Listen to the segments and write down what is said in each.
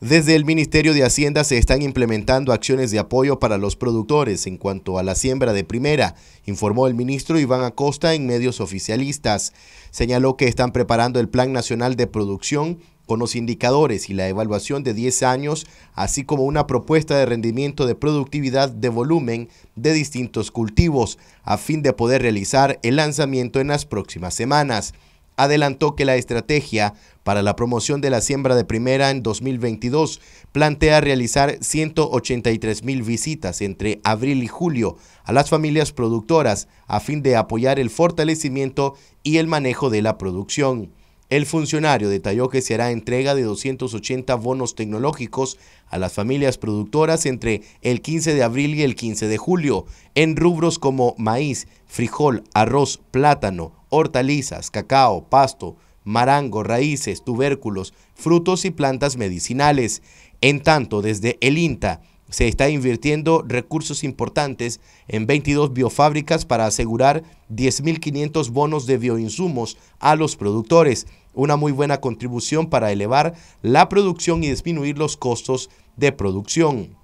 Desde el Ministerio de Hacienda se están implementando acciones de apoyo para los productores en cuanto a la siembra de primera, informó el ministro Iván Acosta en medios oficialistas. Señaló que están preparando el Plan Nacional de Producción con los indicadores y la evaluación de 10 años, así como una propuesta de rendimiento de productividad de volumen de distintos cultivos, a fin de poder realizar el lanzamiento en las próximas semanas adelantó que la estrategia para la promoción de la siembra de primera en 2022 plantea realizar 183 mil visitas entre abril y julio a las familias productoras a fin de apoyar el fortalecimiento y el manejo de la producción. El funcionario detalló que se hará entrega de 280 bonos tecnológicos a las familias productoras entre el 15 de abril y el 15 de julio, en rubros como maíz, frijol, arroz, plátano, hortalizas, cacao, pasto, marango, raíces, tubérculos, frutos y plantas medicinales. En tanto, desde el INTA se está invirtiendo recursos importantes en 22 biofábricas para asegurar 10.500 bonos de bioinsumos a los productores, una muy buena contribución para elevar la producción y disminuir los costos de producción.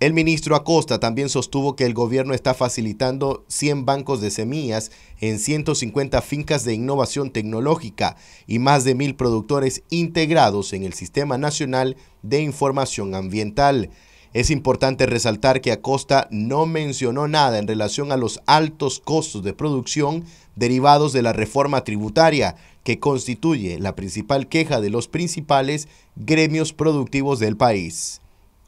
El ministro Acosta también sostuvo que el gobierno está facilitando 100 bancos de semillas en 150 fincas de innovación tecnológica y más de mil productores integrados en el Sistema Nacional de Información Ambiental. Es importante resaltar que Acosta no mencionó nada en relación a los altos costos de producción derivados de la reforma tributaria, que constituye la principal queja de los principales gremios productivos del país.